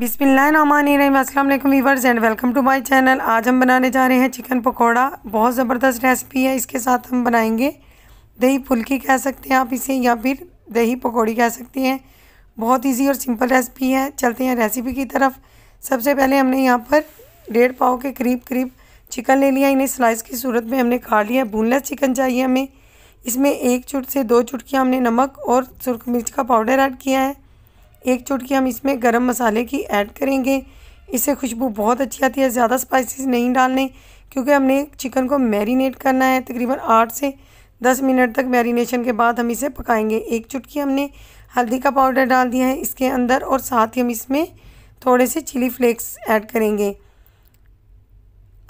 बिसमीम अल्लाम viewers and welcome to my channel आज हम बनाने जा रहे हैं चिकन पकोड़ा बहुत ज़बरदस्त रेसिपी है इसके साथ हम बनाएंगे दही फुल्की कह सकते हैं आप इसे या फिर दही पकौड़ी कह सकते हैं बहुत इजी और सिंपल रेसिपी है चलते हैं रेसिपी की तरफ सबसे पहले हमने यहाँ पर डेढ़ पाव के करीब करीब चिकन ले लिया इन्हें स्लाइस की सूरत में हमने खा लिया बोनलेस चिकन चाहिए हमें इसमें एक चुट से दो चुटकियाँ हमने नमक और सुरख मिर्च का पाउडर ऐड किया है एक चुटकी हम इसमें गरम मसाले की ऐड करेंगे इससे खुशबू बहुत अच्छी आती है ज़्यादा स्पाइसेस नहीं डालने क्योंकि हमने चिकन को मैरिनेट करना है तकरीबन आठ से दस मिनट तक मैरिनेशन के बाद हम इसे पकाएंगे एक चुटकी हमने हल्दी का पाउडर डाल दिया है इसके अंदर और साथ ही हम इसमें थोड़े से चिली फ्लेक्स ऐड करेंगे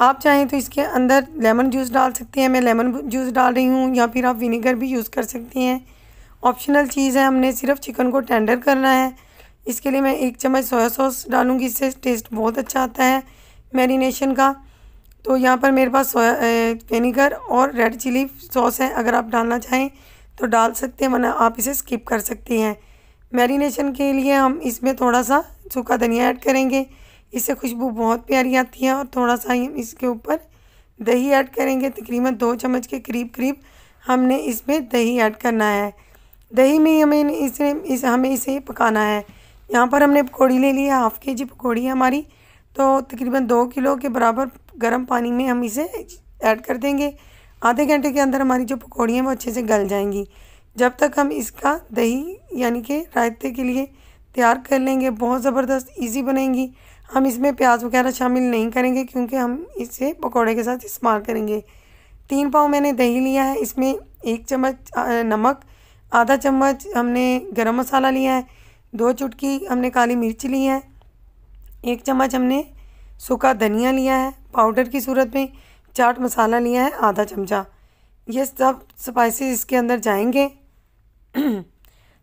आप चाहें तो इसके अंदर लेमन जूस डाल सकते हैं मैं लेमन जूस डाल रही हूँ या फिर आप विनेगर भी यूज़ कर सकते हैं ऑप्शनल चीज़ है हमने सिर्फ चिकन को टेंडर करना है इसके लिए मैं एक चम्मच सोया सॉस डालूँगी इससे टेस्ट बहुत अच्छा आता है मैरिनेशन का तो यहाँ पर मेरे पास सोया विनीगर और रेड चिली सॉस है अगर आप डालना चाहें तो डाल सकते हैं वरना आप इसे स्किप कर सकते हैं मैरिनेशन के लिए हम इसमें थोड़ा सा सूखा धनिया ऐड करेंगे इससे खुशबू बहुत प्यारी आती है और थोड़ा सा ही हम इसके ऊपर दही ऐड करेंगे तकरीबन दो चम्मच के करीब करीब हमने इसमें दही ऐड करना है दही में हमें इसे इस हमें इसे पकाना है यहाँ पर हमने पकौड़ी ले ली है हाफ़ के जी पकौड़ी है हमारी तो तकरीबन दो किलो के बराबर गर्म पानी में हम इसे ऐड कर देंगे आधे घंटे के अंदर हमारी जो पकौड़ी है वो अच्छे से गल जाएंगी जब तक हम इसका दही यानी कि रायते के लिए तैयार कर लेंगे बहुत ज़बरदस्त ईजी बनेंगी हम इसमें प्याज वगैरह शामिल नहीं करेंगे क्योंकि हम इसे पकौड़े के साथ इस्तेमाल करेंगे तीन पाव मैंने दही लिया है इसमें एक चम्मच नमक आधा चम्मच हमने गरम मसाला लिया है दो चुटकी हमने काली मिर्च ली है एक चम्मच हमने सूखा धनिया लिया है पाउडर की सूरत में चाट मसाला लिया है आधा चमचा ये सब स्पाइसेस इसके अंदर जाएंगे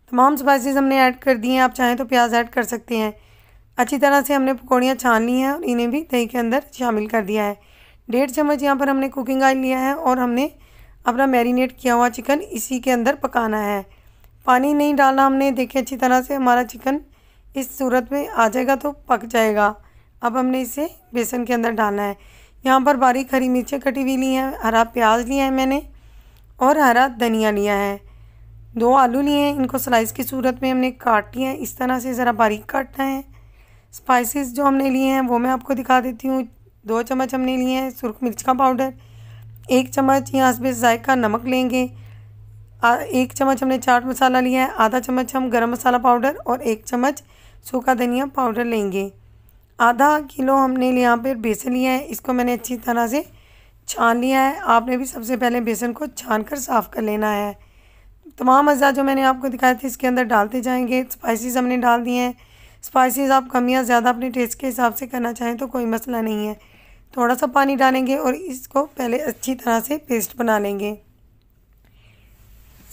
तमाम स्पाइसेस हमने ऐड कर दिए हैं आप चाहें तो प्याज ऐड कर सकते हैं अच्छी तरह से हमने पकौड़ियाँ छान ली हैं और इन्हें भी दही के अंदर शामिल कर दिया है डेढ़ चम्मच यहाँ पर हमने कुकिंग ऑयल लिया है और हमने अपना मैरिनेट किया हुआ चिकन इसी के अंदर पकाना है पानी नहीं डालना हमने देखे अच्छी तरह से हमारा चिकन इस सूरत में आ जाएगा तो पक जाएगा अब हमने इसे बेसन के अंदर डालना है यहाँ पर बारीक हरी मिर्चें कटी हुई ली हैं हरा प्याज लिया है मैंने और हरा धनिया लिया है दो आलू लिए हैं इनको स्लाइस की सूरत में हमने काट लिया है इस तरह से ज़रा बारीक काटना है स्पाइसेस जो हमने लिए हैं वो मैं आपको दिखा देती हूँ दो चम्मच हमने लिए हैं सुरख मिर्च का पाउडर एक चम्मच यहाँ पे जायका नमक लेंगे एक चम्मच हमने चाट मसाला लिया है आधा चम्मच हम गरम मसाला पाउडर और एक चम्मच सूखा धनिया पाउडर लेंगे आधा किलो हमने यहाँ पर बेसन लिया है इसको मैंने अच्छी तरह से छान लिया है आपने भी सबसे पहले बेसन को छान कर साफ़ कर लेना है तमाम अज्जा जो मैंने आपको दिखाए थे इसके अंदर डालते जाएंगे स्पाइसेस हमने डाल दिए हैं स्पाइसेस आप कम या ज़्यादा अपने टेस्ट के हिसाब से करना चाहें तो कोई मसला नहीं है थोड़ा सा पानी डालेंगे और इसको पहले अच्छी तरह से पेस्ट बना लेंगे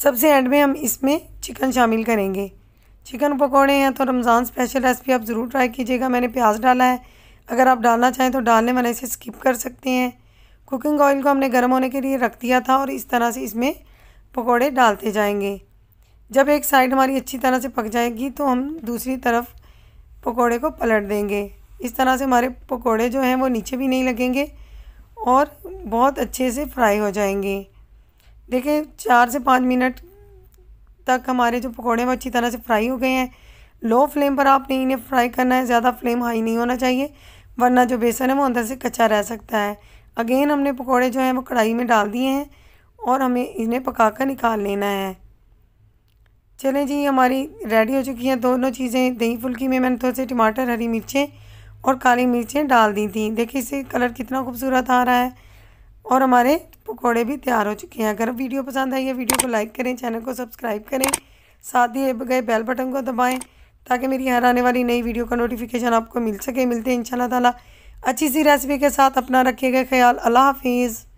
सबसे एंड में हम इसमें चिकन शामिल करेंगे चिकन पकौड़े हैं तो रमज़ान स्पेशल रेसिपी आप ज़रूर ट्राई कीजिएगा मैंने प्याज डाला है अगर आप डालना चाहें तो डालने वाले इसे स्किप कर सकते हैं कुकिंग ऑयल को हमने गर्म होने के लिए रख दिया था और इस तरह से इसमें पकौड़े डालते जाएंगे जब एक साइड हमारी अच्छी तरह से पक जाएगी तो हम दूसरी तरफ पकौड़े को पलट देंगे इस तरह से हमारे पकोड़े जो हैं वो नीचे भी नहीं लगेंगे और बहुत अच्छे से फ्राई हो जाएंगे देखें चार से पाँच मिनट तक हमारे जो पकोड़े वो अच्छी तरह से फ्राई हो गए हैं लो फ्लेम पर आपने इन्हें फ्राई करना है ज़्यादा फ्लेम हाई नहीं होना चाहिए वरना जो बेसन है वो अंदर से कच्चा रह सकता है अगेन हमने पकोड़े जो हैं वो कढ़ाई में डाल दिए हैं और हमें इन्हें पका कर निकाल लेना है चलें जी हमारी रेडी हो चुकी हैं दोनों चीज़ें दही फुल्की में मैंने थोड़े से टमाटर हरी मिर्चें और काली मिर्चें डाल दी थी देखिए इससे कलर कितना खूबसूरत आ रहा है और हमारे पकौड़े भी तैयार हो चुके हैं अगर वीडियो पसंद आई है वीडियो को लाइक करें चैनल को सब्सक्राइब करें साथ ही गए बेल बटन को दबाएं ताकि मेरी हर आने वाली नई वीडियो का नोटिफिकेशन आपको मिल सके मिलते हैं इन ताला अच्छी सी रेसिपी के साथ अपना रखिएगा ख्याल अल्लाह हाफिज़